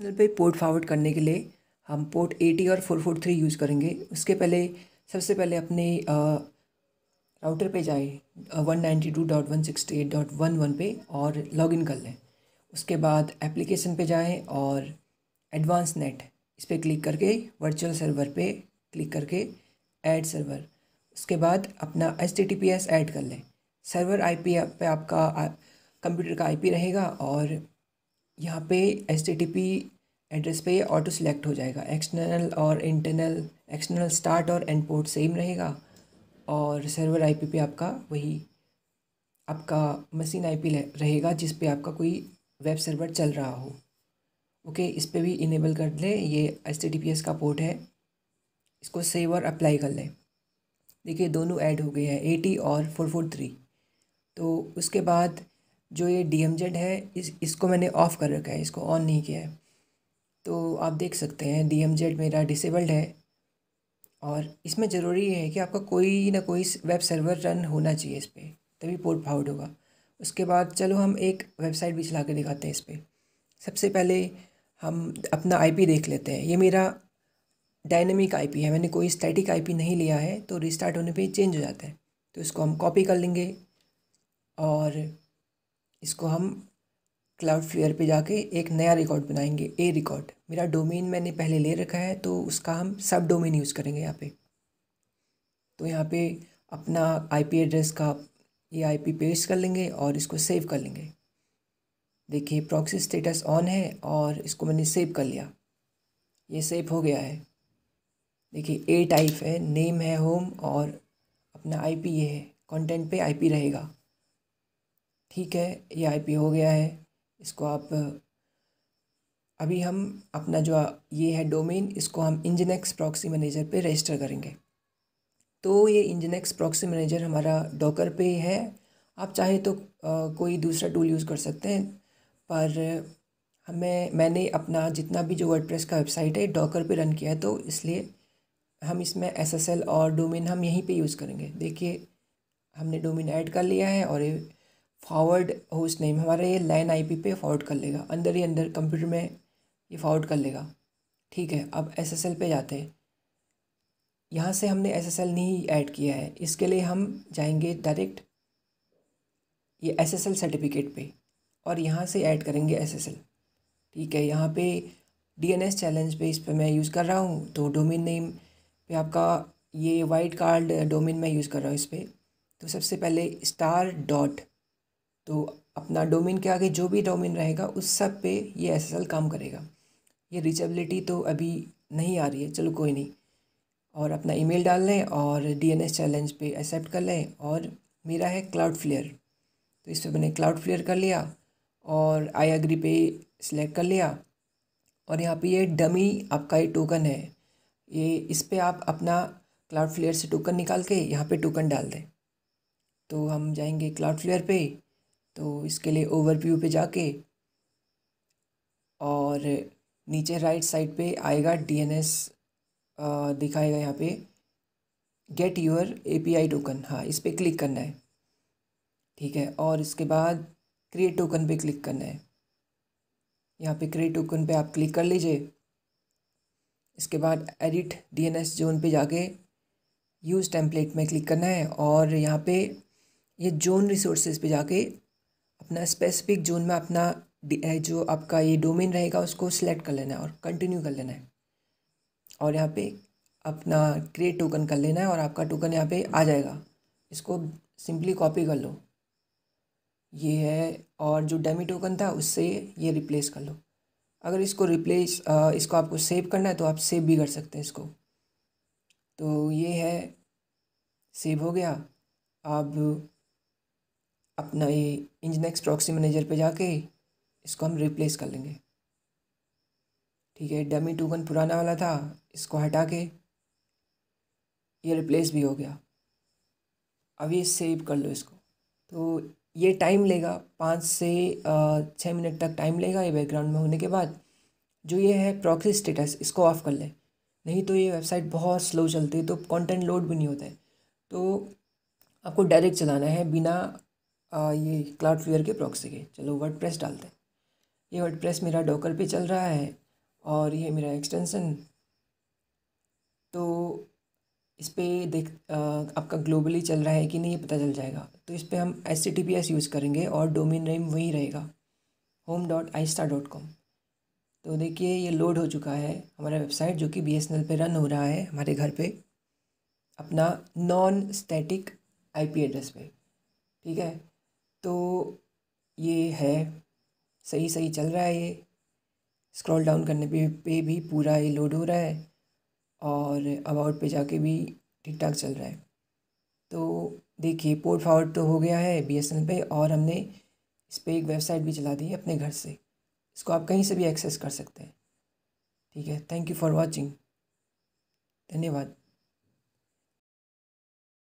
terminal पे port forward करने के लिए हम पोर्ट एटी और फोर थ्री यूज़ करेंगे उसके पहले सबसे पहले अपने राउटर पे जाए वन पे और लॉगिन कर लें उसके बाद एप्लीकेशन पे जाएं और एडवांस नेट इस पर क्लिक करके वर्चुअल सर्वर पे क्लिक करके ऐड सर्वर उसके बाद अपना H T T P S add कर लें सर्वर आई पी पे आपका कंप्यूटर का आई पी रहेगा और यहाँ पे H T T P address पे ऑटो सिलेक्ट हो जाएगा एक्सटर्नल और इंटरनल एक्सटर्नल स्टार्ट और एंड पोर्ट सेम रहेगा और सर्वर आईपी पे आपका वही आपका मशीन आईपी रहेगा जिस पे आपका कोई वेब सर्वर चल रहा हो ओके इस पर भी इनेबल कर लें ये S T T P S का पोर्ट है इसको सेव और अप्लाई कर लें देखिए दोनों ऐड हो गए हैं एटी और फोर फोर थ्री तो उसके बाद जो ये डी है इस इसको मैंने ऑफ़ कर रखा है इसको ऑन नहीं किया है तो आप देख सकते हैं डी मेरा डिसेबल्ड है और इसमें ज़रूरी ये है कि आपका कोई ना कोई वेब सर्वर रन होना चाहिए इस पर तभी पोर्ट फाउड होगा उसके बाद चलो हम एक वेबसाइट भी चला के दिखाते हैं इस पर सबसे पहले हम अपना आईपी देख लेते हैं ये मेरा डायनेमिक आईपी है मैंने कोई स्टैटिक आईपी नहीं लिया है तो रिस्टार्ट होने पे चेंज हो जाता है तो इसको हम कॉपी कर लेंगे और इसको हम क्लाउड फ्लेयर पर जाके एक नया रिकॉर्ड बनाएंगे ए रिकॉर्ड मेरा डोमेन मैंने पहले ले रखा है तो उसका हम सब डोमेन यूज़ करेंगे यहाँ पे तो यहाँ पे अपना आईपी एड्रेस का ये आईपी पेस्ट कर लेंगे और इसको सेव कर लेंगे देखिए प्रॉक्सी स्टेटस ऑन है और इसको मैंने सेव कर लिया ये सेव हो गया है देखिए ए टाइप है नेम है होम और अपना आईपी ये है कंटेंट पे आईपी रहेगा ठीक है ये आई हो गया है इसको आप अभी हम अपना जो ये है डोमेन इसको हम इंजनेक्स प्रॉक्सी मैनेजर पे रजिस्टर करेंगे तो ये इंजनेक्स प्रॉक्सी मैनेजर हमारा डॉकर पे है आप चाहे तो आ, कोई दूसरा टूल यूज़ कर सकते हैं पर हमें मैंने अपना जितना भी जो वर्डप्रेस का वेबसाइट है डॉकर पे रन किया है तो इसलिए हम इसमें एसएसएल और डोमेन हम यहीं पे यूज़ करेंगे देखिए हमने डोमेन ऐड कर लिया है और फॉरवर्ड होस्ट नेम हमारा ये लाइन आईपी पे फॉरवर्ड कर लेगा अंदर ही अंदर कंप्यूटर में ये फॉरवर्ड कर लेगा ठीक है अब एसएसएल पे जाते हैं यहाँ से हमने एसएसएल नहीं ऐड किया है इसके लिए हम जाएंगे डायरेक्ट ये एसएसएल सर्टिफिकेट पे और यहाँ से ऐड करेंगे एसएसएल ठीक है यहाँ पे डीएनएस चैलेंज पे इस पर मैं यूज़ कर रहा हूँ तो डोमिन नेम पे आपका ये वाइट कार्ड डोमिन मैं यूज़ कर रहा हूँ इस पर तो सबसे पहले स्टार डॉट तो अपना डोमेन के आगे जो भी डोमेन रहेगा उस सब पे ये एस काम करेगा ये रीचेबिलिटी तो अभी नहीं आ रही है चलो कोई नहीं और अपना ईमेल डाल लें और डीएनएस चैलेंज पे एक्सेप्ट कर लें और मेरा है क्लाउड फ्लेयर तो इस पर मैंने क्लाउड फ्लेयर कर लिया और आई एग्री पे सिलेक्ट कर लिया और यहाँ पे ये डमी आपका ये टोकन है ये इस पर आप अपना क्लाउड फ्लेयर से टोकन निकाल के यहाँ पे टोकन डाल दें तो हम जाएंगे क्लाउड फ्लेयर पर तो इसके लिए ओवरव्यू पे जाके और नीचे राइट साइड पे आएगा डीएनएस दिखाएगा यहाँ पे गेट यूर एपीआई टोकन हाँ इस पर क्लिक करना है ठीक है और इसके बाद क्रिएट टोकन पे क्लिक करना है यहाँ पे क्रिएट टोकन पे आप क्लिक कर लीजिए इसके बाद एडिट डीएनएस जोन पे जाके यूज़ टेम्पलेट में क्लिक करना है और यहाँ पे ये जोन रिसोर्सेज पे जाके अपना स्पेसिफिक जोन में अपना जो आपका ये डोमेन रहेगा उसको सिलेक्ट कर लेना है और कंटिन्यू कर लेना है और यहाँ पे अपना क्रिएट टोकन कर लेना है और आपका टोकन यहाँ पे आ जाएगा इसको सिंपली कॉपी कर लो ये है और जो डेमी टोकन था उससे ये रिप्लेस कर लो अगर इसको रिप्लेस इसको आपको सेव करना है तो आप सेव भी कर सकते हैं इसको तो ये है सेव हो गया अब अपना ये इंजनेक्स प्रॉक्सी मैनेजर पे जाके इसको हम रिप्लेस कर लेंगे ठीक है डमी टोकन पुराना वाला था इसको हटा के ये रिप्लेस भी हो गया अब ये सेव कर लो इसको तो ये टाइम लेगा पाँच से छः मिनट तक टाइम लेगा ये बैकग्राउंड में होने के बाद जो ये है प्रॉक्सी स्टेटस इसको ऑफ़ कर ले नहीं तो ये वेबसाइट बहुत स्लो चलती है तो कंटेंट लोड भी नहीं होता है तो आपको डायरेक्ट चलाना है बिना आ, ये क्लाउड फ्लेयर के प्रॉक्सी के चलो वर्ड प्रेस डालते हैं ये वर्ड प्रेस मेरा डॉकर पे चल रहा है और ये मेरा एक्सटेंसन तो इस पर देख आ, आपका ग्लोबली चल रहा है कि नहीं ये पता चल जाएगा तो इस पर हम S C T P S use करेंगे और डोमेन नेम वही रहेगा होम डॉट आइस्टा डॉट कॉम तो देखिए ये लोड हो चुका है हमारा वेबसाइट जो कि बी एस एन एल पे रन हो रहा है हमारे घर पे अपना non static I P address पे ठीक है तो ये है सही सही चल रहा है ये स्क्रॉल डाउन करने पे पे भी पूरा ये लोड हो रहा है और अबाउट पे जाके भी ठीक ठाक चल रहा है तो देखिए पोर्ट फॉरवर्ड तो हो गया है बी एस एन एल पे और हमने इस पर एक वेबसाइट भी चला दी है अपने घर से इसको आप कहीं से भी एक्सेस कर सकते हैं ठीक है थैंक यू फॉर वॉचिंग धन्यवाद